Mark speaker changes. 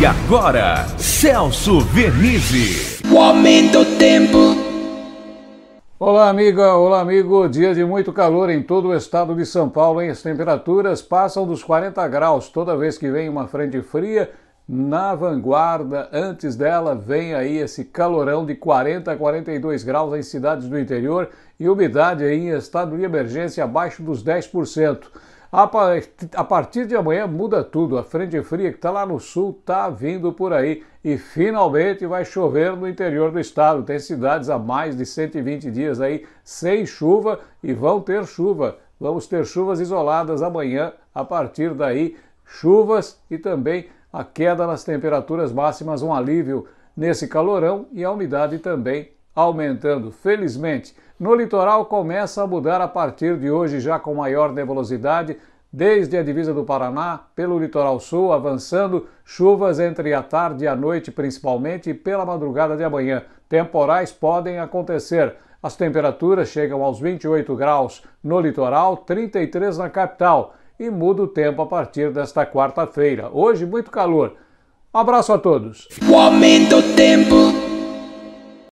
Speaker 1: E agora, Celso Vernizzi. O aumento do tempo. Olá, amiga, olá, amigo. Dia de muito calor em todo o estado de São Paulo, hein? As temperaturas passam dos 40 graus toda vez que vem uma frente fria. Na vanguarda, antes dela, vem aí esse calorão de 40 a 42 graus em cidades do interior e umidade aí em estado de emergência abaixo dos 10%. A partir de amanhã muda tudo. A frente fria que está lá no sul está vindo por aí e finalmente vai chover no interior do estado. Tem cidades há mais de 120 dias aí sem chuva e vão ter chuva. Vamos ter chuvas isoladas amanhã. A partir daí, chuvas e também a queda nas temperaturas máximas, um alívio nesse calorão e a umidade também aumentando, felizmente. No litoral começa a mudar a partir de hoje, já com maior nebulosidade, desde a divisa do Paraná, pelo litoral sul, avançando, chuvas entre a tarde e a noite, principalmente, e pela madrugada de amanhã. Temporais podem acontecer. As temperaturas chegam aos 28 graus no litoral, 33 na capital. E muda o tempo a partir desta quarta-feira. Hoje, muito calor. Abraço a todos. O aumento do tempo.